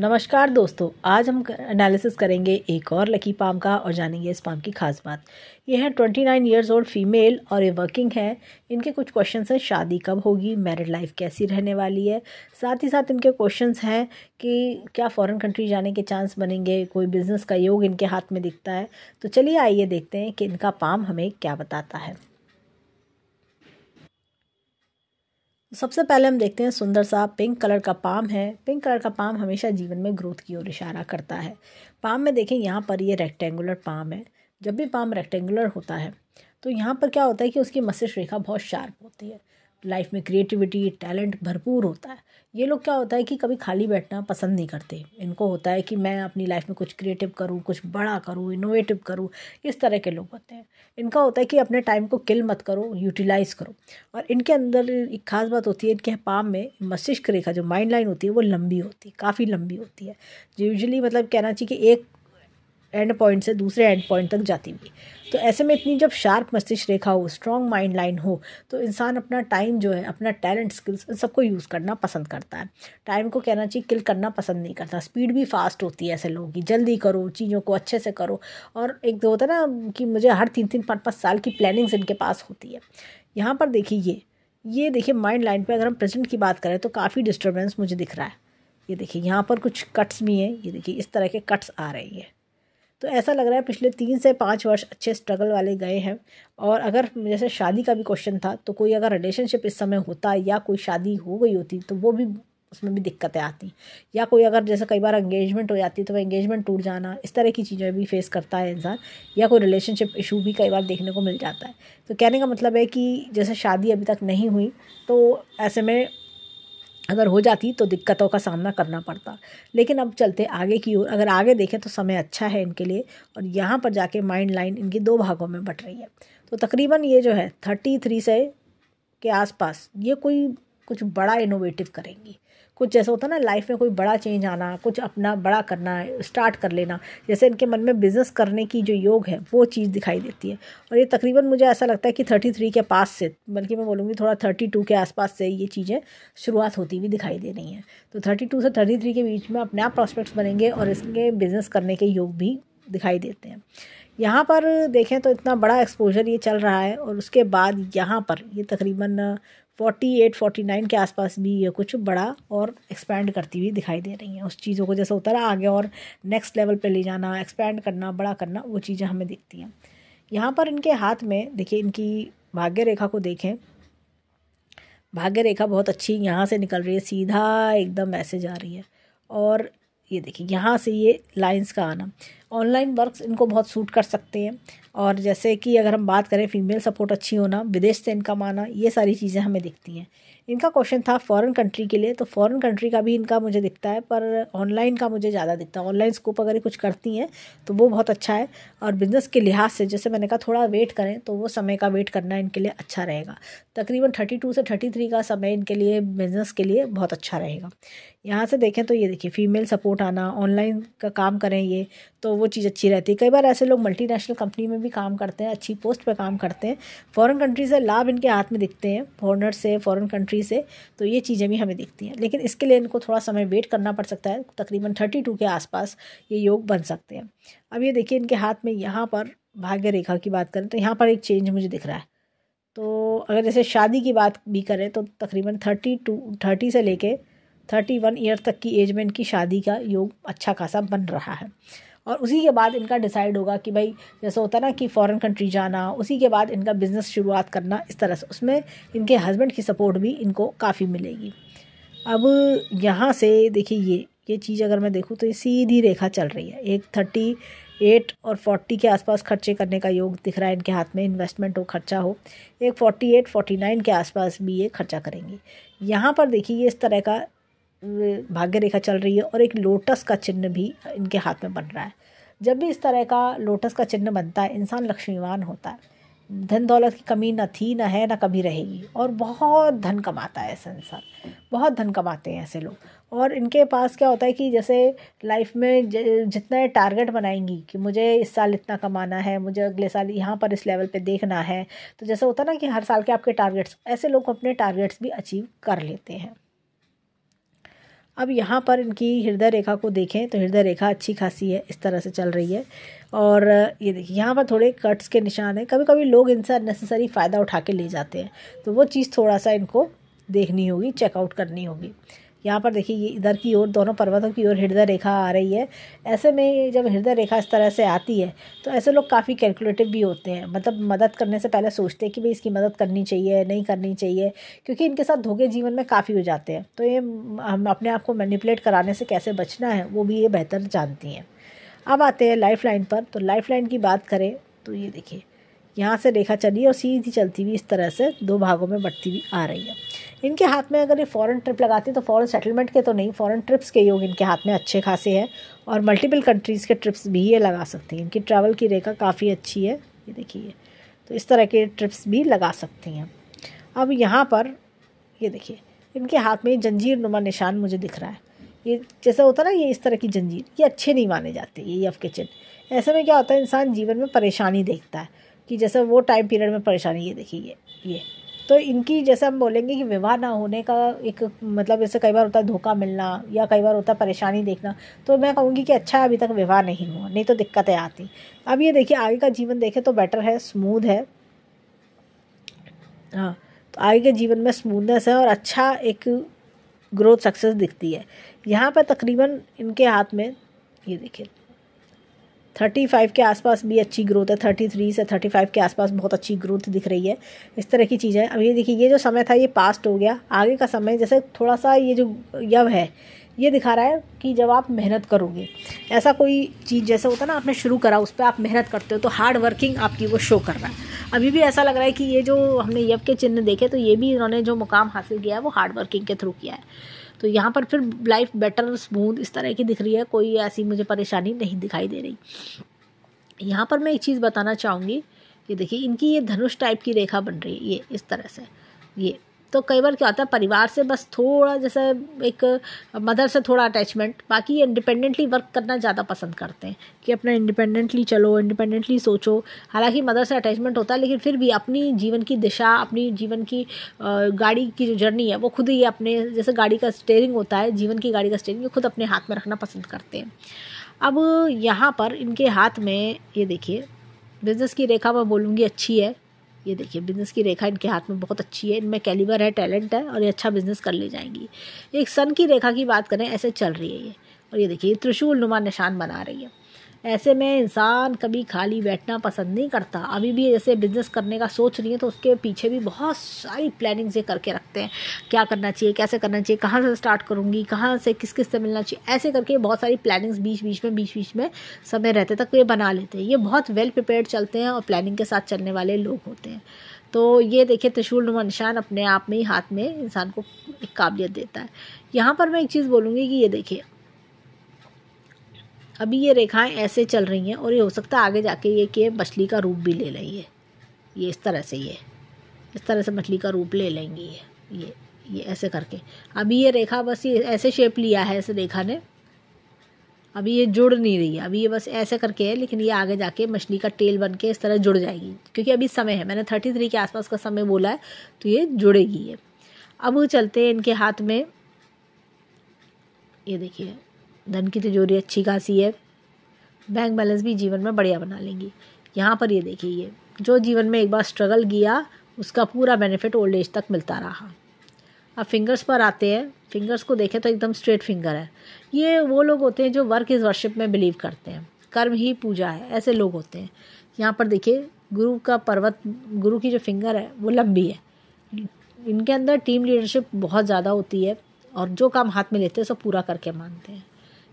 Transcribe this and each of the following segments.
नमस्कार दोस्तों आज हम एनालिसिस करेंगे एक और लकी पाम का और जानेंगे इस पाम की खास बात ये है twenty nine years old female और ये वर्किंग है इनके कुछ क्वेश्चन हैं शादी कब होगी मैरिड लाइफ कैसी रहने वाली है साथ ही साथ इनके क्वेश्चन हैं कि क्या फॉरेन कंट्री जाने के चांस बनेंगे कोई बिजनेस का योग इनके हाथ में दिखता है तो चलिए आइए देखते हैं कि इनका पाम हमें क्या बताता है सबसे पहले हम देखते हैं सुंदर सा पिंक कलर का पाम है पिंक कलर का पाम हमेशा जीवन में ग्रोथ की ओर इशारा करता है पाम में देखें यहाँ पर ये रेक्टेंगुलर पाम है जब भी पाम रेक्टेंगुलर होता है तो यहाँ पर क्या होता है कि उसकी मस्तिष्क रेखा बहुत शार्प होती है लाइफ में क्रिएटिविटी टैलेंट भरपूर होता है ये लोग क्या होता है कि कभी खाली बैठना पसंद नहीं करते इनको होता है कि मैं अपनी लाइफ में कुछ क्रिएटिव करूँ कुछ बड़ा करूँ इनोवेटिव करूँ इस तरह के लोग होते हैं इनका होता है कि अपने टाइम को किल मत करो यूटिलाइज़ करो और इनके अंदर एक खास बात होती है इनके पाम में मस्तिष्क रेखा जो माइंड लाइन होती है वो लंबी होती है काफ़ी लंबी होती है यूजली मतलब कहना चाहिए कि एक एंड पॉइंट से दूसरे एंड पॉइंट तक जाती हुई तो ऐसे में इतनी जब शार्प मस्तिष्क रेखा हो स्ट्रॉन्ग माइंड लाइन हो तो इंसान अपना टाइम जो है अपना टैलेंट स्किल्स इन सबको यूज़ करना पसंद करता है टाइम को कहना चाहिए किल करना पसंद नहीं करता स्पीड भी फास्ट होती है ऐसे लोगों की जल्दी करो चीज़ों को अच्छे से करो और एक होता है ना कि मुझे हर तीन तीन पाँच पाँच साल की प्लानिंग्स इनके पास होती है यहाँ पर देखिए ये ये देखिए माइंड लाइन पर अगर हम प्रेजेंट की बात करें तो काफ़ी डिस्टर्बेंस मुझे दिख रहा है ये देखिए यहाँ पर कुछ कट्स भी हैं ये देखिए इस तरह के कट्स आ रही है तो ऐसा लग रहा है पिछले तीन से पाँच वर्ष अच्छे स्ट्रगल वाले गए हैं और अगर जैसे शादी का भी क्वेश्चन था तो कोई अगर रिलेशनशिप इस समय होता या कोई शादी हो गई होती तो वो भी उसमें भी दिक्कतें आती या कोई अगर जैसे कई बार एंगेजमेंट हो जाती है तो वह एंगेजमेंट टूट जाना इस तरह की चीज़ें भी फेस करता है इंसान या कोई रिलेशनशिप इशू भी कई बार देखने को मिल जाता है तो कहने का मतलब है कि जैसे शादी अभी तक नहीं हुई तो ऐसे में अगर हो जाती तो दिक्कतों का सामना करना पड़ता लेकिन अब चलते आगे की ओर अगर आगे देखें तो समय अच्छा है इनके लिए और यहाँ पर जाके माइंड लाइन इनकी दो भागों में बट रही है तो तकरीबन ये जो है थर्टी थ्री से के आसपास ये कोई कुछ बड़ा इनोवेटिव करेंगी कुछ जैसा होता है ना लाइफ में कोई बड़ा चेंज आना कुछ अपना बड़ा करना स्टार्ट कर लेना जैसे इनके मन में बिज़नेस करने की जो योग है वो चीज़ दिखाई देती है और ये तकरीबन मुझे ऐसा लगता है कि थर्टी थ्री के पास से बल्कि मैं बोलूँगी थोड़ा थर्टी टू के आसपास से ये चीज़ें शुरुआत होती हुई दिखाई दे रही हैं तो थर्टी टू से थर्टी थ्री के बीच में अपने आप प्रॉस्पेक्ट्स बनेंगे और इसके बिज़नेस करने के योग भी दिखाई देते हैं यहाँ पर देखें तो इतना बड़ा एक्सपोजर ये चल रहा है और उसके बाद यहाँ पर ये तकरीबन फोर्टी एट फोर्टी नाइन के आसपास भी ये कुछ बड़ा और एक्सपैंड करती हुई दिखाई दे रही हैं उस चीज़ों को जैसे उतरा आगे और नेक्स्ट लेवल पे ले जाना एक्सपैंड करना बड़ा करना वो चीज़ें हमें दिखती हैं यहाँ पर इनके हाथ में देखिए इनकी भाग्य रेखा को देखें भाग्य रेखा बहुत अच्छी यहाँ से निकल रही है सीधा एकदम ऐसे जा रही है और ये देखिए यहाँ से ये लाइंस का आना ऑनलाइन वर्क्स इनको बहुत सूट कर सकते हैं और जैसे कि अगर हम बात करें फीमेल सपोर्ट अच्छी होना विदेश से इनकम आना ये सारी चीज़ें हमें दिखती हैं इनका क्वेश्चन था फॉरेन कंट्री के लिए तो फॉरेन कंट्री का भी इनका मुझे दिखता है पर ऑनलाइन का मुझे ज़्यादा दिखता है ऑनलाइन स्कोप अगर ये कुछ करती हैं तो वो बहुत अच्छा है और बिज़नेस के लिहाज से जैसे मैंने कहा थोड़ा वेट करें तो वो समय का वेट करना इनके लिए अच्छा रहेगा तकरीबन थर्टी टू से थर्टी थ्री का समय इनके लिए बिज़नेस के लिए बहुत अच्छा रहेगा यहाँ से देखें तो ये देखिए फीमेल सपोर्ट आना ऑनलाइन का काम करें ये तो वो चीज़ अच्छी रहती है कई बार ऐसे लोग मल्टीनेशनल कंपनी में भी काम करते हैं अच्छी पोस्ट पर काम करते हैं फॉरेन कंट्री से लाभ इनके हाथ में दिखते हैं फॉरनर से फॉरेन कंट्री कंट्री से तो ये चीज़ें भी हमें दिखती हैं लेकिन इसके लिए इनको थोड़ा समय वेट करना पड़ सकता है तकरीबन थर्टी टू के आसपास ये योग बन सकते हैं अब ये देखिए इनके हाथ में यहाँ पर भाग्य रेखा की बात करें तो यहाँ पर एक चेंज मुझे दिख रहा है तो अगर जैसे शादी की बात भी करें तो तकरीबन थर्टी टू थर्टी से लेके थर्टी वन ईयर तक की एज में इनकी शादी का योग अच्छा खासा बन रहा है और उसी के बाद इनका डिसाइड होगा कि भाई जैसे होता ना कि फ़ॉरन कंट्री जाना उसी के बाद इनका बिज़नेस शुरुआत करना इस तरह से उसमें इनके हस्बैंड की सपोर्ट भी इनको काफ़ी मिलेगी अब यहाँ से देखिए ये ये चीज़ अगर मैं देखूँ तो ये सीधी रेखा चल रही है एक थर्टी एट और फोर्टी के आसपास खर्चे करने का योग दिख रहा है इनके हाथ में इन्वेस्टमेंट हो खर्चा हो एक फोर्टी एट फोर्टी नाइन के आसपास भी ये खर्चा करेंगे यहाँ पर देखिए ये इस तरह का भाग्य रेखा चल रही है और एक लोटस का चिन्ह भी इनके हाथ में बन रहा है जब भी इस तरह का लोटस का चिन्ह बनता है इंसान लक्ष्मीवान होता है धन दौलत की कमी न थी ना है ना कभी रहेगी और बहुत धन कमाता है ऐसा इंसान बहुत धन कमाते हैं ऐसे लोग और इनके पास क्या होता है कि जैसे लाइफ में जितना टारगेट बनाएंगी कि मुझे इस साल इतना कमाना है मुझे अगले साल यहाँ पर इस लेवल पे देखना है तो जैसे होता है ना कि हर साल के आपके टारगेट्स ऐसे लोग अपने टारगेट्स भी अचीव कर लेते हैं अब यहाँ पर इनकी हृदय रेखा को देखें तो हृदय रेखा अच्छी खासी है इस तरह से चल रही है और ये देखिए यहाँ पर थोड़े कट्स के निशान हैं कभी कभी लोग इनसे अननेसेसरी फ़ायदा उठा के ले जाते हैं तो वो चीज़ थोड़ा सा इनको देखनी होगी चेकआउट करनी होगी यहाँ पर देखिए ये इधर की ओर दोनों पर्वतों की ओर हृदय रेखा आ रही है ऐसे में जब हृदय रेखा इस तरह से आती है तो ऐसे लोग काफ़ी कैलकुलेटिव भी होते हैं मतलब मदद करने से पहले सोचते हैं कि भाई इसकी मदद करनी चाहिए नहीं करनी चाहिए क्योंकि इनके साथ धोखे जीवन में काफ़ी हो जाते हैं तो ये हम अपने आप को मैनिपुलेट कराने से कैसे बचना है वो भी ये बेहतर जानती हैं अब आते हैं लाइफ लाइन पर तो लाइफ लाइन की बात करें तो ये देखिए यहाँ से रेखा चली और सीधी चलती हुई इस तरह से दो भागों में बढ़ती हुई आ रही है इनके हाथ में अगर ये फॉरेन ट्रिप लगाते तो फॉरेन सेटलमेंट के तो नहीं फॉरेन ट्रिप्स के योग इनके हाथ में अच्छे खासे हैं और मल्टीपल कंट्रीज़ के ट्रिप्स भी ये लगा सकती हैं इनकी ट्रैवल की रेखा काफ़ी अच्छी है ये देखिए तो इस तरह के ट्रिप्स भी लगा सकती हैं अब यहाँ पर ये देखिए इनके हाथ में जंजीर नुमा निशान मुझे दिख रहा है ये जैसा होता है ना ये इस तरह की जंजीर ये अच्छे नहीं माने जाते ये यफ के चिन्ह ऐसे में क्या होता है इंसान जीवन में परेशानी देखता है कि जैसे वो टाइम पीरियड में परेशानी ये देखी ये ये तो इनकी जैसे हम बोलेंगे कि विवाह ना होने का एक मतलब जैसे कई बार होता है धोखा मिलना या कई बार होता है परेशानी देखना तो मैं कहूँगी कि अच्छा अभी तक विवाह नहीं हुआ नहीं तो दिक्कतें आती अब ये देखिए आगे का जीवन देखें तो बेटर है स्मूद है हाँ तो आगे के जीवन में स्मूदनेस है और अच्छा एक ग्रोथ सक्सेस दिखती है यहाँ पर तकरीबन इनके हाथ में ये देखिए थर्टी फाइव के आसपास भी अच्छी ग्रोथ है थर्टी थ्री से थर्टी फाइव के आसपास बहुत अच्छी ग्रोथ दिख रही है इस तरह की चीज़ें अब ये देखिए ये जो समय था ये पास्ट हो गया आगे का समय जैसे थोड़ा सा ये जो यव है ये दिखा रहा है कि जब आप मेहनत करोगे ऐसा कोई चीज़ जैसे होता है ना आपने शुरू करा उस पर आप मेहनत करते हो तो हार्ड वर्किंग आपकी वो शो कर रहा है अभी भी ऐसा लग रहा है कि ये जो हमने यव के चिन्ह देखे तो ये भी इन्होंने जो मुकाम हासिल किया है वो हार्ड वर्किंग के थ्रू किया है तो यहाँ पर फिर लाइफ बेटर स्मूथ इस तरह की दिख रही है कोई ऐसी मुझे परेशानी नहीं दिखाई दे रही यहाँ पर मैं एक चीज़ बताना चाहूँगी ये देखिए इनकी ये धनुष टाइप की रेखा बन रही है ये इस तरह से ये तो कई बार क्या होता है परिवार से बस थोड़ा जैसे एक मदर से थोड़ा अटैचमेंट बाकी ये इंडिपेंडेंटली वर्क करना ज़्यादा पसंद करते हैं कि अपना इंडिपेंडेंटली चलो इंडिपेंडेंटली सोचो हालांकि मदर से अटैचमेंट होता है लेकिन फिर भी अपनी जीवन की दिशा अपनी जीवन की गाड़ी की जो जर्नी है वो खुद ही अपने जैसे गाड़ी का स्टेयरिंग होता है जीवन की गाड़ी का स्टेयरिंग वो खुद अपने हाथ में रखना पसंद करते हैं अब यहाँ पर इनके हाथ में ये देखिए बिज़नेस की रेखा मैं बोलूँगी अच्छी है ये देखिए बिजनेस की रेखा इनके हाथ में बहुत अच्छी है इनमें कैलिबर है टैलेंट है और ये अच्छा बिजनेस कर ले जाएंगी एक सन की रेखा की बात करें ऐसे चल रही है ये और ये देखिए त्रिशूल नुमा निशान बना रही है ऐसे में इंसान कभी खाली बैठना पसंद नहीं करता अभी भी जैसे बिज़नेस करने का सोच रही है तो उसके पीछे भी बहुत सारी प्लानिंग से करके रखते हैं क्या करना चाहिए कैसे करना चाहिए कहाँ से स्टार्ट करूँगी कहाँ से किस किस से मिलना चाहिए ऐसे करके बहुत सारी प्लानिंग्स बीच बीच में बीच बीच में समय रहते तक ये बना लेते हैं ये बहुत वेल प्रिपेयर चलते हैं और प्लानिंग के साथ चलने वाले लोग होते हैं तो ये देखिए त्रिशूल नुमा निशान अपने आप में ही हाथ में इंसान को एक काबिलियत देता है यहाँ पर मैं एक चीज़ बोलूँगी कि ये देखिए अभी ये रेखाएं ऐसे चल रही हैं और ये हो सकता है आगे जाके ये कि मछली का रूप भी ले लें ये ये इस तरह से ये इस तरह से मछली का रूप ले लेंगी ये ये ये ऐसे करके अभी ये रेखा बस ये ऐसे शेप लिया है इस रेखा ने अभी ये जुड़ नहीं रही है अभी ये बस ऐसे करके है लेकिन ये आगे जाके मछली का टेल बन के इस तरह जुड़ जाएगी क्योंकि अभी समय है मैंने थर्टी थ्री के आसपास का समय बोला है तो ये जुड़ेगी ये अब चलते हैं इनके हाथ में ये देखिए धन की तिजोरी तो अच्छी खासी है बैंक बैलेंस भी जीवन में बढ़िया बना लेंगी यहाँ पर ये देखिए ये जो जीवन में एक बार स्ट्रगल किया उसका पूरा बेनिफिट ओल्ड एज तक मिलता रहा अब फिंगर्स पर आते हैं फिंगर्स को देखें तो एकदम स्ट्रेट फिंगर है ये वो लोग होते हैं जो वर्क इज़ वर्शिप में बिलीव करते हैं कर्म ही पूजा है ऐसे लोग होते हैं यहाँ पर देखिए गुरु का पर्वत गुरु की जो फिंगर है वो लंबी है इनके अंदर टीम लीडरशिप बहुत ज़्यादा होती है और जो काम हाथ में लेते हैं सब पूरा करके मानते हैं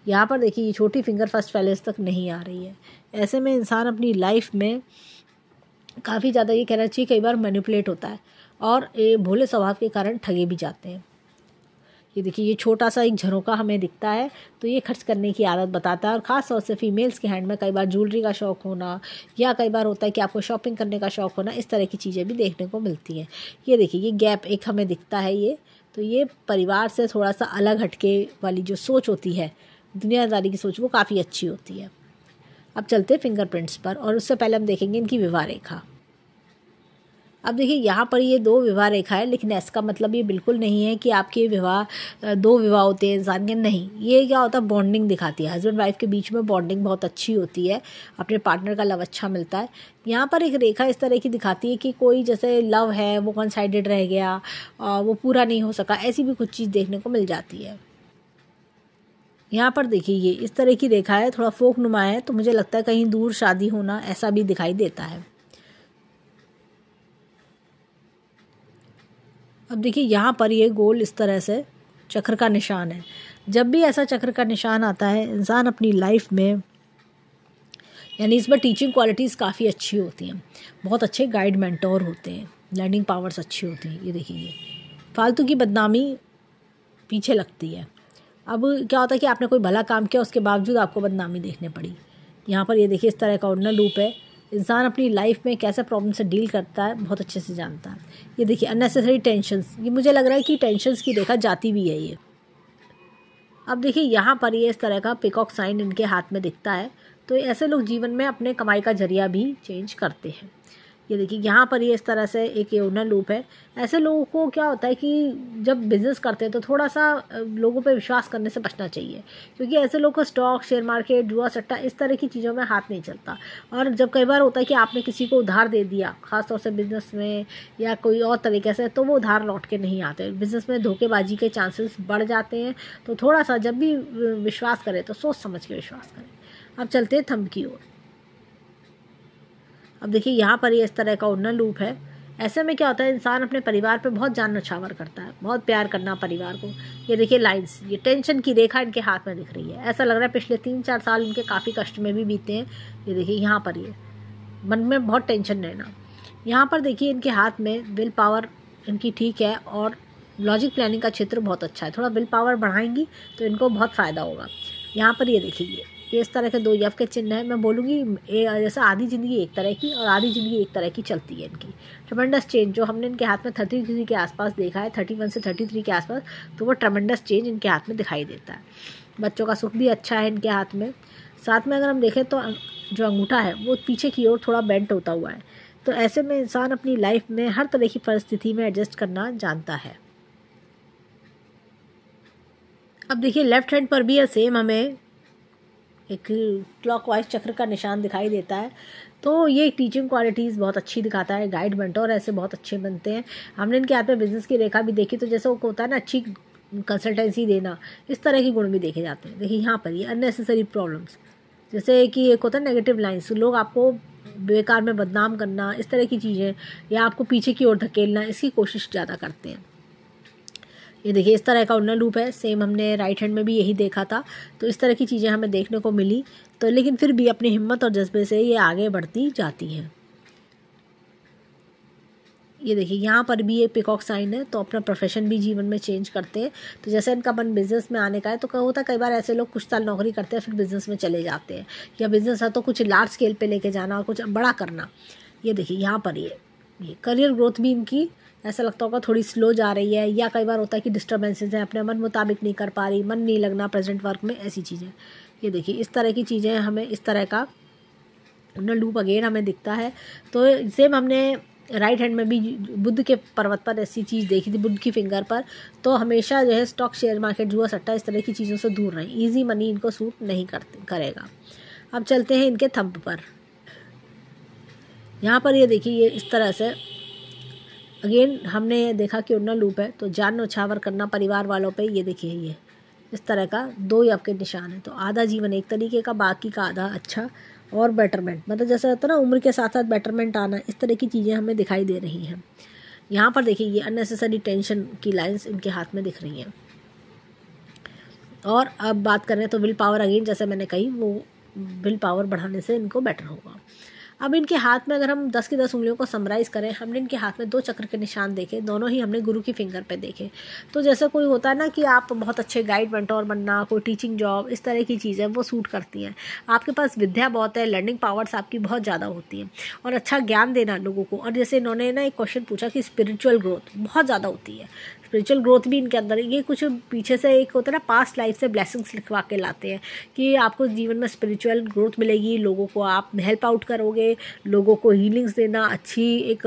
यहाँ पर देखिए ये छोटी फिंगर फर्स्ट पैलेस तक नहीं आ रही है ऐसे में इंसान अपनी लाइफ में काफ़ी ज़्यादा ये कहना चाहिए कई बार मैनिपुलेट होता है और ये भोले स्वभाव के कारण ठगे भी जाते हैं ये देखिए ये छोटा सा एक झरोका हमें दिखता है तो ये खर्च करने की आदत बताता है और ख़ास तौर से फीमेल्स के हैंड में कई बार ज्वेलरी का शौक होना या कई बार होता है कि आपको शॉपिंग करने का शौक होना इस तरह की चीज़ें भी देखने को मिलती हैं ये देखिए ये गैप एक हमें दिखता है ये तो ये परिवार से थोड़ा सा अलग हटके वाली जो सोच होती है दुनियादारी की सोच वो काफ़ी अच्छी होती है अब चलते हैं फिंगरप्रिंट्स पर और उससे पहले हम देखेंगे इनकी विवाह रेखा अब देखिए यहाँ पर ये दो विवाह रेखा है लेकिन इसका मतलब ये बिल्कुल नहीं है कि आपके विवाह दो विवाह होते हैं इंसान के नहीं ये क्या होता है बॉन्डिंग दिखाती है हस्बैंड वाइफ के बीच में बॉन्डिंग बहुत अच्छी होती है अपने पार्टनर का लव अच्छा मिलता है यहाँ पर एक रेखा इस तरह की दिखाती है कि कोई जैसे लव है वो कंसाइडेड रह गया वो पूरा नहीं हो सका ऐसी भी कुछ चीज़ देखने को मिल जाती है यहाँ पर देखिए ये इस तरह की रेखा है थोड़ा फोक नुमा है तो मुझे लगता है कहीं दूर शादी होना ऐसा भी दिखाई देता है अब देखिए यहाँ पर ये गोल इस तरह से चक्र का निशान है जब भी ऐसा चक्र का निशान आता है इंसान अपनी लाइफ में यानी इसमें टीचिंग क्वालिटीज़ काफ़ी अच्छी होती हैं बहुत अच्छे गाइड मेंटोर होते हैं लर्निंग पावर्स अच्छी होती हैं ये देखिए फालतू की बदनामी पीछे लगती है अब क्या होता है कि आपने कोई भला काम किया उसके बावजूद आपको बदनामी देखने पड़ी यहाँ पर ये देखिए इस तरह का उड़ना लूप है इंसान अपनी लाइफ में कैसे प्रॉब्लम से डील करता है बहुत अच्छे से जानता है ये देखिए अननेसेसरी टेंशन ये मुझे लग रहा है कि टेंशनस की देखा जाती भी है ये अब देखिए यहाँ पर ये इस तरह का पिकॉक साइन इनके हाथ में दिखता है तो ऐसे लोग जीवन में अपने कमाई का जरिया भी चेंज करते हैं ये देखिए यहाँ पर ये इस तरह से एक ये ओनर लूप है ऐसे लोगों को क्या होता है कि जब बिज़नेस करते हैं तो थोड़ा सा लोगों पे विश्वास करने से बचना चाहिए क्योंकि ऐसे लोग को स्टॉक शेयर मार्केट जुआ सट्टा इस तरह की चीज़ों में हाथ नहीं चलता और जब कई बार होता है कि आपने किसी को उधार दे दिया ख़ासतौर से बिज़नेस में या कोई और तरीके से तो वो उधार लौट के नहीं आते बिज़नेस में धोखेबाजी के चांसेस बढ़ जाते हैं तो थोड़ा सा जब भी विश्वास करें तो सोच समझ के विश्वास करें अब चलते हैं थम की ओर अब देखिए यहाँ पर ये इस तरह का उड़ना लूप है ऐसे में क्या होता है इंसान अपने परिवार पे बहुत जान नछावर करता है बहुत प्यार करना परिवार को ये देखिए लाइंस ये टेंशन की रेखा इनके हाथ में दिख रही है ऐसा लग रहा है पिछले तीन चार साल इनके काफ़ी कष्ट में भी बीते हैं ये देखिए यहाँ पर ये मन में बहुत टेंशन रहना यहाँ पर देखिए इनके हाथ में विल पावर इनकी ठीक है और लॉजिक प्लानिंग का क्षेत्र बहुत अच्छा है थोड़ा विल पावर बढ़ाएंगी तो इनको बहुत फ़ायदा होगा यहाँ पर ये देखिए इस तरह के दो यव के चिन्ह हैं मैं बोलूँगी जैसे आधी ज़िंदगी एक तरह की और आधी ज़िंदगी एक तरह की चलती है इनकी ट्रमेंडस चेंज जो हमने इनके हाथ में थर्टी थ्री के आसपास देखा है थर्टी वन से थर्टी थ्री के आसपास तो वो ट्रमेंडस चेंज इनके हाथ में दिखाई देता है बच्चों का सुख भी अच्छा है इनके हाथ में साथ में अगर हम देखें तो जो अंगूठा है वो पीछे की ओर थोड़ा बेंट होता हुआ है तो ऐसे में इंसान अपनी लाइफ में हर तरह की परिस्थिति में एडजस्ट करना जानता है अब देखिए लेफ्ट हैंड पर भी सेम हमें एक क्लॉक वाइज चक्र का निशान दिखाई देता है तो ये टीचिंग क्वालिटीज़ बहुत अच्छी दिखाता है गाइड और ऐसे बहुत अच्छे बनते हैं हमने इनके हाथ में बिजनेस की रेखा भी देखी तो जैसे वो होता है ना अच्छी कंसल्टेंसी देना इस तरह के गुण भी देखे जाते हैं देखिए यहाँ पर ये अननेसेसरी प्रॉब्लम्स जैसे कि एक होता है नेगेटिव लाइन्स लोग आपको बेकार में बदनाम करना इस तरह की चीज़ें या आपको पीछे की ओर धकेलना इसकी कोशिश ज़्यादा करते हैं ये देखिए इस तरह का उन्ना लूप है सेम हमने राइट हैंड में भी यही देखा था तो इस तरह की चीज़ें हमें देखने को मिली तो लेकिन फिर भी अपनी हिम्मत और जज्बे से ये आगे बढ़ती जाती हैं ये देखिए यहाँ पर भी ये पिकॉक साइन है तो अपना प्रोफेशन भी जीवन में चेंज करते हैं तो जैसे इनका मन बिज़नेस में आने का है तो क्या होता है कई बार ऐसे लोग कुछ साल नौकरी करते हैं फिर बिज़नेस में चले जाते हैं या बिज़नेस है तो कुछ लार्ज स्केल पे लेके जाना और कुछ बड़ा करना ये देखिए यहाँ पर ये ये करियर ग्रोथ भी इनकी ऐसा लगता होगा थोड़ी स्लो जा रही है या कई बार होता है कि डिस्टर्बेंसेज हैं अपने मन मुताबिक नहीं कर पा रही मन नहीं लगना प्रेजेंट वर्क में ऐसी चीज़ें ये देखिए इस तरह की चीज़ें हमें इस तरह का लूप अगेन हमें दिखता है तो सेम हमने राइट हैंड में भी बुद्ध के पर्वत पर ऐसी चीज़ देखी थी बुद्ध की फिंगर पर तो हमेशा जो है स्टॉक शेयर मार्केट जुआ सट्टा इस तरह की चीज़ों से दूर रहें ईजी मनी इनको सूट नहीं करते करेगा अब चलते हैं इनके थंप पर यहाँ पर ये यह देखिए ये इस तरह से अगेन हमने देखा कि उन्ना लूप है तो जान उछावर करना परिवार वालों पे ये देखिए ये इस तरह का दो ही आपके निशान है तो आधा जीवन एक तरीके का बाकी का आधा अच्छा और बेटरमेंट मतलब जैसा रहता है ना उम्र के साथ साथ बेटरमेंट आना इस तरह की चीज़ें हमें दिखाई दे रही हैं यहाँ पर देखिए ये अननेसेसरी टेंशन की लाइंस इनके हाथ में दिख रही हैं और अब बात करें तो विल पावर अगेन जैसे मैंने कही वो विल पावर बढ़ाने से इनको बेटर होगा अब इनके हाथ में अगर हम दस की दस उंगलियों को समराइज़ करें हमने इनके हाथ में दो चक्र के निशान देखे दोनों ही हमने गुरु की फिंगर पे देखे तो जैसे कोई होता है ना कि आप बहुत अच्छे गाइड मेंटोर बनना कोई टीचिंग जॉब इस तरह की चीज़ें वो सूट करती हैं आपके पास विद्या बहुत है लर्निंग पावर्स आपकी बहुत ज़्यादा होती हैं और अच्छा ज्ञान देना लोगों को और जैसे इन्होंने ना एक क्वेश्चन पूछा कि स्पिरिचुअल ग्रोथ बहुत ज़्यादा होती है स्पिरिचुअल ग्रोथ भी इनके अंदर है ये कुछ पीछे से एक होता है ना पास्ट लाइफ से ब्लेसिंग्स लिखवा के लाते हैं कि आपको जीवन में स्पिरिचुअल ग्रोथ मिलेगी लोगों को आप हेल्प आउट करोगे लोगों को हीलिंग्स देना अच्छी एक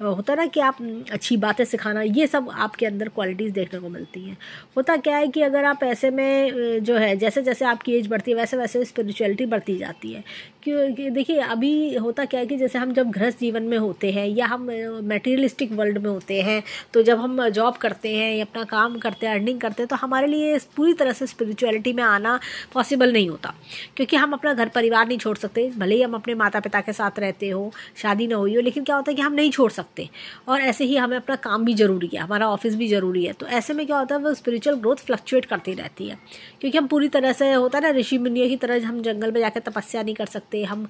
होता है ना कि आप अच्छी बातें सिखाना ये सब आपके अंदर क्वालिटीज़ देखने को मिलती हैं होता क्या है कि अगर आप ऐसे में जो है जैसे जैसे आपकी एज बढ़ती है वैसे वैसे स्पिरिचुअलिटी बढ़ती जाती है क्यों देखिए अभी होता क्या है कि जैसे हम जब गृहस्थ जीवन में होते हैं या हम मेटेरियलिस्टिक वर्ल्ड में होते हैं तो जब हम जॉब करते हैं या अपना काम करते हैं अर्निंग करते हैं तो हमारे लिए पूरी तरह से स्पिरिचुअलिटी में आना पॉसिबल नहीं होता क्योंकि हम अपना घर परिवार नहीं छोड़ सकते भले ही हम अपने माता पिता के साथ रहते हो शादी ना हुई हो लेकिन क्या होता है कि हम नहीं छोड़ सकते और ऐसे ही हमें अपना काम भी ज़रूरी है हमारा ऑफिस भी ज़रूरी है तो ऐसे में क्या होता है वो स्पिरिचुअल ग्रोथ फ्लक्चुएट करती रहती है क्योंकि हम पूरी तरह से होता है ना ऋषि मुनियों की तरह हम जंगल में जाकर तपस्या नहीं कर सकते सकते हम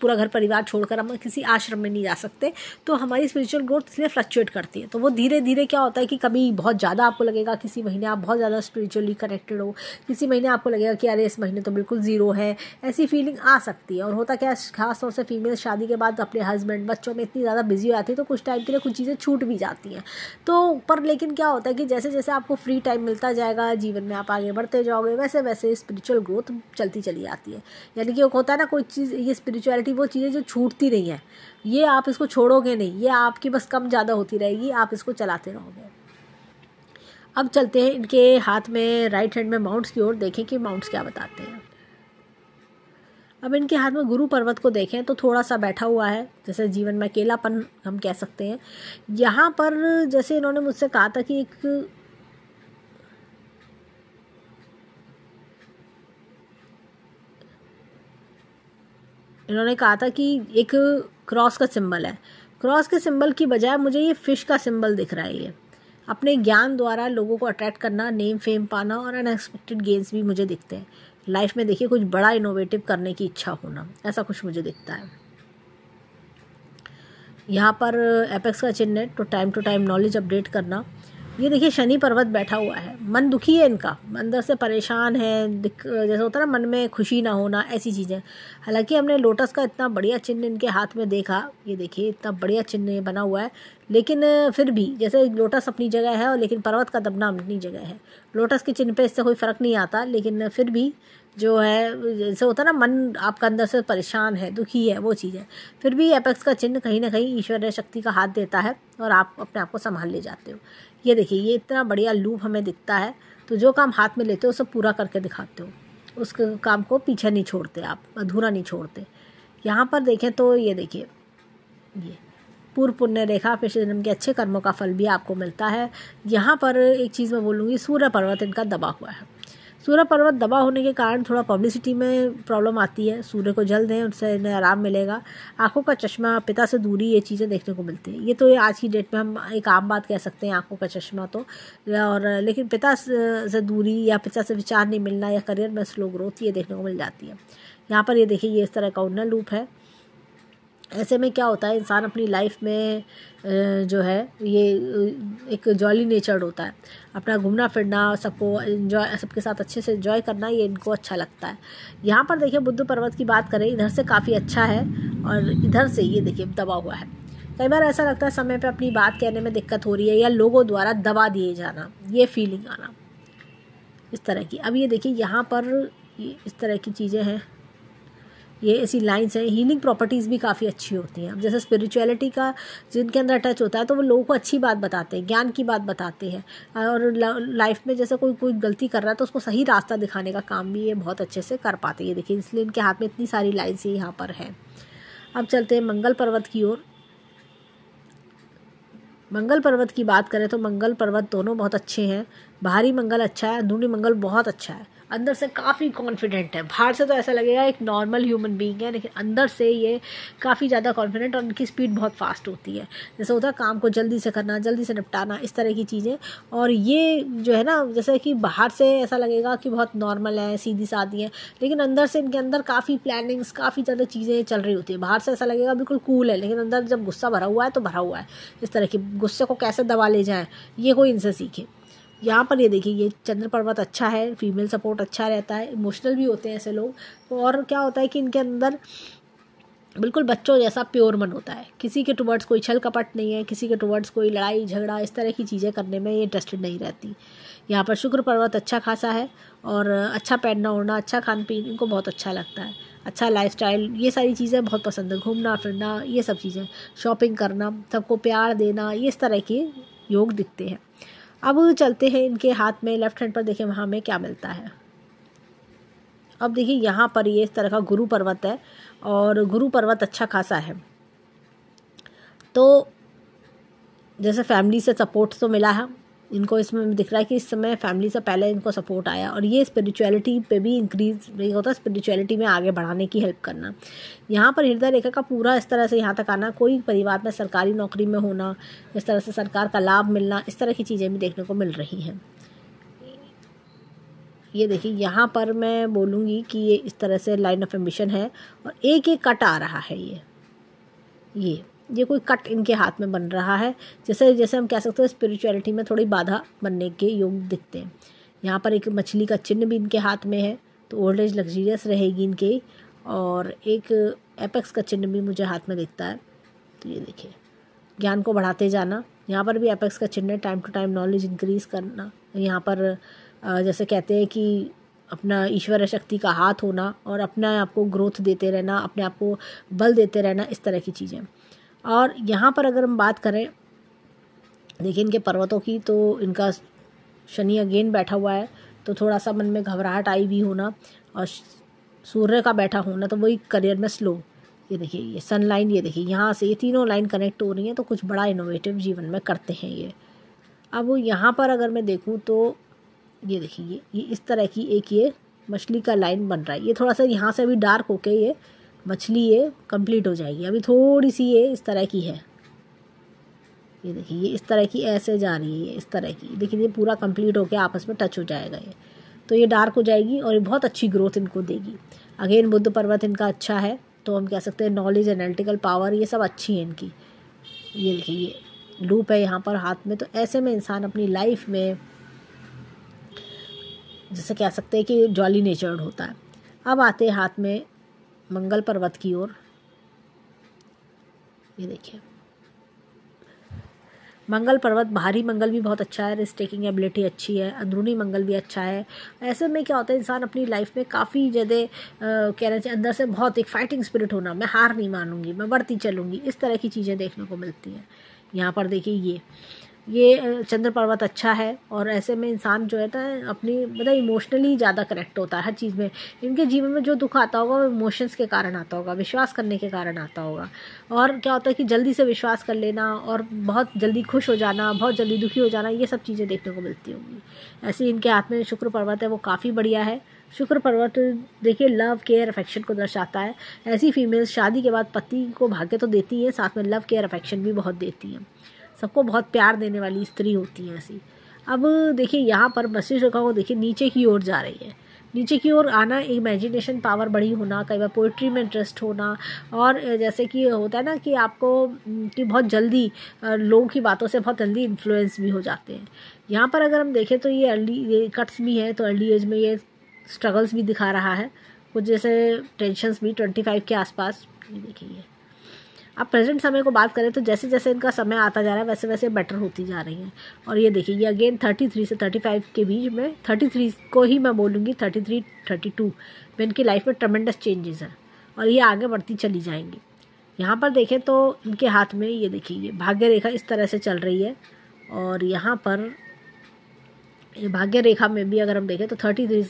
पूरा घर परिवार छोड़कर हम किसी आश्रम में नहीं जा सकते तो हमारी स्पिरिचुअल ग्रोथ इसलिए फ्लक्चुएट करती है तो वो धीरे धीरे क्या होता है कि कभी बहुत ज़्यादा आपको लगेगा किसी महीने आप बहुत ज़्यादा स्पिरिचुअली कनेक्टेड हो किसी महीने आपको लगेगा कि अरे इस महीने तो बिल्कुल ज़ीरो है ऐसी फीलिंग आ सकती है और होता क्या खासतौर से फीमेल शादी के बाद अपने हस्बैंड बच्चों में इतनी ज़्यादा बिजी हो जाती है तो कुछ टाइम के लिए कुछ चीज़ें छूट भी जाती हैं तो पर लेकिन क्या होता है कि जैसे जैसे आपको फ्री टाइम मिलता जाएगा जीवन में आप आगे बढ़ते जाओगे वैसे वैसे स्पिरिचुअल ग्रोथ चलती चली जाती है यानी कि होता है ना कोई चीज़ ये स्पिरिचुअलिटी वो चीज़ें जो छूटती नहीं है ये आप इसको छोड़ोगे नहीं ये आपकी बस कम ज़्यादा होती रहेगी आप इसको चलाते रहोगे अब चलते हैं इनके हाथ में राइट हैंड में माउंट्स की ओर देखें कि माउंट्स क्या बताते हैं अब इनके हाथ में गुरु पर्वत को देखें तो थोड़ा सा बैठा हुआ है जैसे जीवन में अकेलापन हम कह सकते हैं यहाँ पर जैसे इन्होंने मुझसे कहा था कि एक इन्होंने कहा था कि एक क्रॉस का सिंबल है क्रॉस के सिंबल की बजाय मुझे ये फिश का सिंबल दिख रहा है ये अपने ज्ञान द्वारा लोगों को अट्रैक्ट करना नेम फेम पाना और अनएक्सपेक्टेड गेंस भी मुझे दिखते हैं लाइफ में देखिए कुछ बड़ा इनोवेटिव करने की इच्छा होना ऐसा कुछ मुझे दिखता है यहाँ पर एपेक्स का चिन्ह है to time to time knowledge update करना ये देखिए शनि पर्वत बैठा हुआ है मन दुखी है इनका अंदर से परेशान है जैसे होता है ना मन में खुशी ना होना ऐसी चीज़ें हालांकि हमने लोटस का इतना बढ़िया चिन्ह इनके हाथ में देखा ये देखिए इतना बढ़िया चिन्ह बना हुआ है लेकिन फिर भी जैसे लोटस अपनी जगह है और लेकिन पर्वत का दबना अपनी जगह है लोटस के चिन्ह पे इससे कोई फ़र्क नहीं आता लेकिन फिर भी जो है जैसे होता है ना मन आपका अंदर से परेशान है दुखी है वो चीज़ है फिर भी एपेक्स का चिन्ह कहीं ना कहीं ईश्वर शक्ति का हाथ देता है और आप अपने आप को संभाल ले जाते हो ये देखिए ये इतना बढ़िया लूप हमें दिखता है तो जो काम हाथ में लेते हो सब पूरा करके दिखाते हो उस काम को पीछे नहीं छोड़ते आप अधूरा नहीं छोड़ते यहाँ पर देखें तो ये देखिए ये पूर्व पुण्य रेखा पिछले जन्म के अच्छे कर्मों का फल भी आपको मिलता है यहाँ पर एक चीज़ मैं बोलूँगी सूर्य पर्वत इनका दबा हुआ है सूर्य पर्वत दबा होने के कारण थोड़ा पब्लिसिटी में प्रॉब्लम आती है सूर्य को जल दें उससे इन्हें आराम मिलेगा आँखों का चश्मा पिता से दूरी ये चीज़ें देखने को मिलती हैं ये तो आज की डेट में हम एक आम बात कह सकते हैं आँखों का चश्मा तो और लेकिन पिता से दूरी या पिता से विचार नहीं मिलना या करियर में स्लो ग्रोथ ये देखने को मिल जाती है यहाँ पर ये देखिए ये इस तरह का उन्नल लूप है ऐसे में क्या होता है इंसान अपनी लाइफ में जो है ये एक जॉली नेचर्ड होता है अपना घूमना फिरना सबको इन्जॉय सबके साथ अच्छे से इन्जॉय करना ये इनको अच्छा लगता है यहाँ पर देखिए बुद्ध पर्वत की बात करें इधर से काफ़ी अच्छा है और इधर से ये देखिए दबा हुआ है कई बार ऐसा लगता है समय पर अपनी बात कहने में दिक्कत हो रही है या लोगों द्वारा दबा दिए जाना ये फीलिंग आना इस तरह की अब ये देखिए यहाँ पर इस तरह की चीज़ें हैं ये ऐसी लाइन्स हैं हीलिंग प्रॉपर्टीज़ भी काफ़ी अच्छी होती हैं अब जैसे स्पिरिचुअलिटी का जिनके अंदर टच होता है तो वो लोगों को अच्छी बात बताते हैं ज्ञान की बात बताते हैं और लाइफ में जैसे कोई कोई गलती कर रहा है तो उसको सही रास्ता दिखाने का काम भी ये बहुत अच्छे से कर पाते हैं देखिए इसलिए इनके हाथ में इतनी सारी लाइन्स ये यहाँ पर हैं अब चलते हैं मंगल पर्वत की ओर मंगल पर्वत की बात करें तो मंगल पर्वत दोनों बहुत अच्छे हैं बाहरी मंगल अच्छा है अंदरूनी मंगल बहुत अच्छा है अंदर से काफ़ी कॉन्फिडेंट है बाहर से तो ऐसा लगेगा एक नॉर्मल ह्यूमन बीइंग है लेकिन अंदर से ये काफ़ी ज़्यादा कॉन्फिडेंट और इनकी स्पीड बहुत फास्ट होती है जैसे होता है काम को जल्दी से करना जल्दी से निपटाना इस तरह की चीज़ें और ये जो है ना जैसे कि बाहर से ऐसा लगेगा कि बहुत नॉर्मल है सीधी सादी है लेकिन अंदर से इनके अंदर काफ़ी प्लानिंग्स काफ़ी ज़्यादा चीज़ें चल रही होती है बाहर से ऐसा लगेगा बिल्कुल कूल है लेकिन अंदर जब गुस्सा भरा हुआ है तो भरा हुआ है इस तरह की गुस्से को कैसे दबा ले जाएँ ये कोई इनसे सीखे यहाँ पर ये देखिए ये चंद्र पर्वत अच्छा है फीमेल सपोर्ट अच्छा रहता है इमोशनल भी होते हैं ऐसे लोग तो और क्या होता है कि इनके अंदर बिल्कुल बच्चों जैसा प्योर मन होता है किसी के टुवर्ड्स कोई छल कपट नहीं है किसी के टुवर्ड्स कोई लड़ाई झगड़ा इस तरह की चीज़ें करने में ये इंटरेस्टेड नहीं रहती यहाँ पर शुक्र पर्वत अच्छा खासा है और अच्छा पहनना ओढ़ना अच्छा खान पीन इनको बहुत अच्छा लगता है अच्छा लाइफ ये सारी चीज़ें बहुत पसंद है घूमना फिरना ये सब चीज़ें शॉपिंग करना सबको प्यार देना ये इस तरह के योग दिखते हैं अब चलते हैं इनके हाथ में लेफ्ट हैंड पर देखिए वहाँ में क्या मिलता है अब देखिए यहाँ पर ये इस तरह का गुरु पर्वत है और गुरु पर्वत अच्छा खासा है तो जैसे फैमिली से सपोर्ट तो मिला है इनको इसमें दिख रहा है कि इस समय फैमिली से पहले इनको सपोर्ट आया और ये स्पिरिचुअलिटी पे भी इंक्रीज नहीं होता स्पिरिचुअलिटी में आगे बढ़ाने की हेल्प करना यहाँ पर हृदय रेखा का पूरा इस तरह से यहाँ तक आना कोई परिवार में सरकारी नौकरी में होना इस तरह से सरकार का लाभ मिलना इस तरह की चीज़ें भी देखने को मिल रही हैं ये देखिए यहाँ पर मैं बोलूँगी कि ये इस तरह से लाइन ऑफ एम्बिशन है और एक एक कट आ रहा है ये ये ये कोई कट इनके हाथ में बन रहा है जैसे जैसे हम कह सकते हैं स्पिरिचुअलिटी में थोड़ी बाधा बनने के योग दिखते हैं यहाँ पर एक मछली का चिन्ह भी इनके हाथ में है तो ओल्ड एज लग्जरियस रहेगी इनके और एक एपेक्स का चिन्ह भी मुझे हाथ में दिखता है तो ये देखिए ज्ञान को बढ़ाते जाना यहाँ पर भी एपेक्स का चिन्ह time to time knowledge increase करना यहाँ पर जैसे कहते हैं कि अपना ईश्वर शक्ति का हाथ होना और अपना आपको ग्रोथ देते रहना अपने आप को बल देते रहना इस तरह की चीज़ें और यहाँ पर अगर हम बात करें देखिए इनके पर्वतों की तो इनका शनि अगेन बैठा हुआ है तो थोड़ा सा मन में घबराहट आई भी होना और सूर्य का बैठा होना तो वही करियर में स्लो ये देखिए ये सन लाइन ये देखिए यहाँ से ये तीनों लाइन कनेक्ट हो रही हैं तो कुछ बड़ा इनोवेटिव जीवन में करते हैं ये अब वो यहाँ पर अगर मैं देखूँ तो ये देखिए ये इस तरह की एक ये मछली का लाइन बन रहा है ये थोड़ा सा यहाँ से अभी डार्क होके ये मछली ये कंप्लीट हो जाएगी अभी थोड़ी सी ये इस तरह की है ये देखिए ये इस तरह की ऐसे जा रही है ये इस तरह की देखिए ये पूरा कंप्लीट होकर आपस में टच हो जाएगा ये तो ये डार्क हो जाएगी और ये बहुत अच्छी ग्रोथ इनको देगी अगेन बुद्ध पर्वत इनका अच्छा है तो हम कह सकते हैं नॉलेज एनालिटिकल पावर ये सब अच्छी है इनकी ये देखिए ये लूप है यहाँ पर हाथ में तो ऐसे में इंसान अपनी लाइफ में जैसे कह सकते हैं कि जॉली नेचर्ड होता है अब आते हैं हाथ में मंगल पर्वत की ओर ये देखिए मंगल पर्वत बाहरी मंगल भी बहुत अच्छा है रिस्क टेकिंग एबिलिटी अच्छी है अंदरूनी मंगल भी अच्छा है ऐसे में क्या होता है इंसान अपनी लाइफ में काफ़ी ज़्यादा कहना चाहिए अंदर से बहुत एक फाइटिंग स्पिरिट होना मैं हार नहीं मानूंगी मैं बढ़ती चलूंगी इस तरह की चीज़ें देखने को मिलती हैं यहाँ पर देखिए ये ये चंद्र पर्वत अच्छा है और ऐसे में इंसान जो है ना तो अपनी मतलब इमोशनली ज़्यादा कनेक्ट होता है हर चीज़ में इनके जीवन में जो दुख आता होगा वो इमोशंस के कारण आता होगा विश्वास करने के कारण आता होगा और क्या होता है कि जल्दी से विश्वास कर लेना और बहुत जल्दी खुश हो जाना बहुत जल्दी दुखी हो जाना ये सब चीज़ें देखने को मिलती होंगी ऐसे इनके हाथ में शुक्र पर्वत है वो काफ़ी बढ़िया है शुक्र पर्वत देखिए लव केयर अफेक्शन को दर्शाता है ऐसी फीमेल्स शादी के बाद पति को भाग्य तो देती हैं साथ में लव केयर अफेक्शन भी बहुत देती हैं सबको बहुत प्यार देने वाली स्त्री होती हैं ऐसी अब देखिए यहाँ पर वशिष्ठ रेखा को देखिए नीचे की ओर जा रही है नीचे की ओर आना इमेजिनेशन पावर बड़ी होना कई बार पोइट्री में इंटरेस्ट होना और जैसे कि होता है ना कि आपको कि बहुत जल्दी लोगों की बातों से बहुत जल्दी इन्फ्लुएंस भी हो जाते हैं यहाँ पर अगर हम देखें तो ये अर्ली ये कट्स भी हैं तो अर्ली एज में ये स्ट्रगल्स भी दिखा रहा है कुछ जैसे टेंशन्स भी ट्वेंटी फाइव के आसपास ये देखिए अब प्रेजेंट समय को बात करें तो जैसे जैसे इनका समय आता जा रहा है वैसे वैसे बेटर होती जा रही हैं और ये देखिए ये अगेन थर्टी थ्री से थर्टी फाइव के बीच में थर्टी थ्री को ही मैं बोलूँगी थर्टी थ्री थर्टी टू में इनकी लाइफ में ट्रमेंडस चेंजेस हैं और ये आगे बढ़ती चली जाएंगी यहाँ पर देखें तो इनके हाथ में ये देखिए भाग्य रेखा इस तरह से चल रही है और यहाँ पर ये भाग्य रेखा में भी अगर हम देखें तो थर्टी थ्री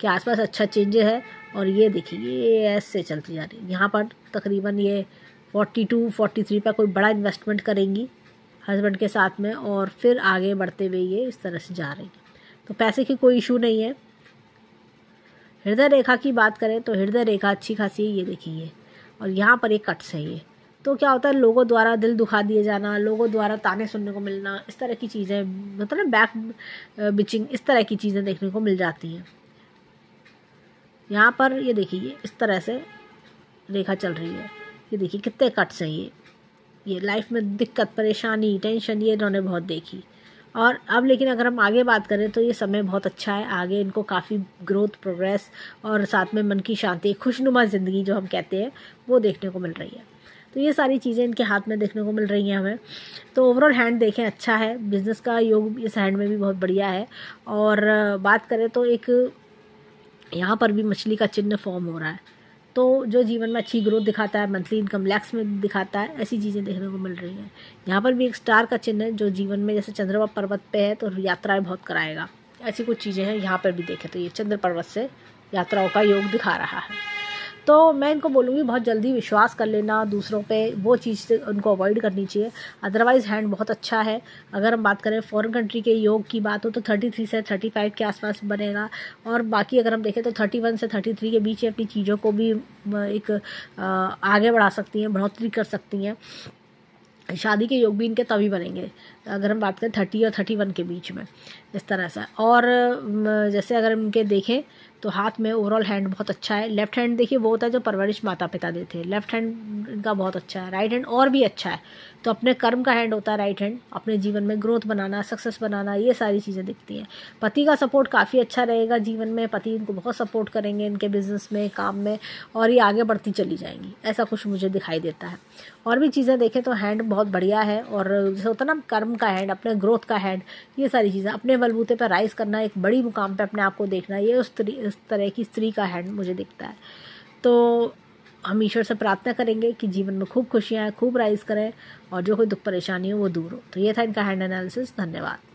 के आसपास अच्छा चेंज है और ये देखिए ये ऐसे चलती जा रही है यहाँ पर तकरीबन ये फोर्टी टू फोर्टी थ्री पर कोई बड़ा इन्वेस्टमेंट करेंगी हस्बैंड के साथ में और फिर आगे बढ़ते हुए ये इस तरह से जा रही है तो पैसे की कोई इशू नहीं है हृदय रेखा की बात करें तो हृदय रेखा अच्छी खासी है ये देखिए और यहाँ पर एक कट्स है ये तो क्या होता है लोगों द्वारा दिल दुखा दिए जाना लोगों द्वारा ताने सुनने को मिलना इस तरह की चीज़ें मतलब बैक बिचिंग इस तरह की चीज़ें देखने को मिल जाती हैं यहाँ पर ये देखिए इस तरह से रेखा चल रही है ये देखिए कितने कट्स हैं ये ये लाइफ में दिक्कत परेशानी टेंशन ये इन्होंने बहुत देखी और अब लेकिन अगर हम आगे बात करें तो ये समय बहुत अच्छा है आगे इनको काफ़ी ग्रोथ प्रोग्रेस और साथ में मन की शांति खुशनुमा ज़िंदगी जो हम कहते हैं वो देखने को मिल रही है तो ये सारी चीज़ें इनके हाथ में देखने को मिल रही हैं हमें तो ओवरऑल हैंड देखें अच्छा है बिज़नेस का योग इस हैंड में भी बहुत बढ़िया है और बात करें तो एक यहाँ पर भी मछली का चिन्ह फॉर्म हो रहा है तो जो जीवन में अच्छी ग्रोथ दिखाता है मंथली इनकम लैक्स में दिखाता है ऐसी चीज़ें देखने को मिल रही हैं यहाँ पर भी एक स्टार का चिन्ह है जो जीवन में जैसे चंद्रमा पर्वत पे है तो यात्राएं बहुत कराएगा ऐसी कुछ चीज़ें हैं यहाँ पर भी देखें तो ये चंद्र पर्वत से यात्राओं का योग दिखा रहा है तो मैं इनको बोलूँगी बहुत जल्दी विश्वास कर लेना दूसरों पे वो चीज़ उनको अवॉइड करनी चाहिए अदरवाइज़ हैंड बहुत अच्छा है अगर हम बात करें फॉरेन कंट्री के योग की बात हो तो थर्टी तो थ्री से थर्टी फाइव के आसपास बनेगा और बाकी अगर हम देखें तो थर्टी वन से थर्टी थ्री के बीच अपनी चीज़ों को भी एक आगे बढ़ा सकती हैं बढ़ोतरी कर सकती हैं शादी के योग भी इनके तभी बनेंगे अगर हम बात करें थर्टी और थर्टी वन के बीच में इस तरह से और जैसे अगर इनके देखें तो हाथ में ओवरऑल हैंड बहुत अच्छा है लेफ्ट हैंड देखिए वो होता है जो परवरिश माता पिता देते हैं लेफ्ट हैंड इनका बहुत अच्छा है राइट हैंड और भी अच्छा है तो अपने कर्म का हैंड होता है राइट हैंड अपने जीवन में ग्रोथ बनाना सक्सेस बनाना ये सारी चीज़ें दिखती हैं पति का सपोर्ट काफ़ी अच्छा रहेगा जीवन में पति इनको बहुत सपोर्ट करेंगे इनके बिजनेस में काम में और ये आगे बढ़ती चली जाएंगी ऐसा कुछ मुझे दिखाई देता है और भी चीज़ें देखें तो हैंड बहुत बढ़िया है और जैसे होता है ना कर्म का हैंड अपने ग्रोथ का हैंड ये सारी चीज़ें अपने बलबूते पर राइज करना एक बड़ी मुकाम पर अपने आप को देखना ये उस इस तरह की स्त्री का हैंड मुझे दिखता है तो हम ईश्वर से प्रार्थना करेंगे कि जीवन में खूब खुशियाँ खूब राइज करें और जो कोई दुख परेशानी हो वो दूर हो तो ये था इनका हैंड एनालिसिस धन्यवाद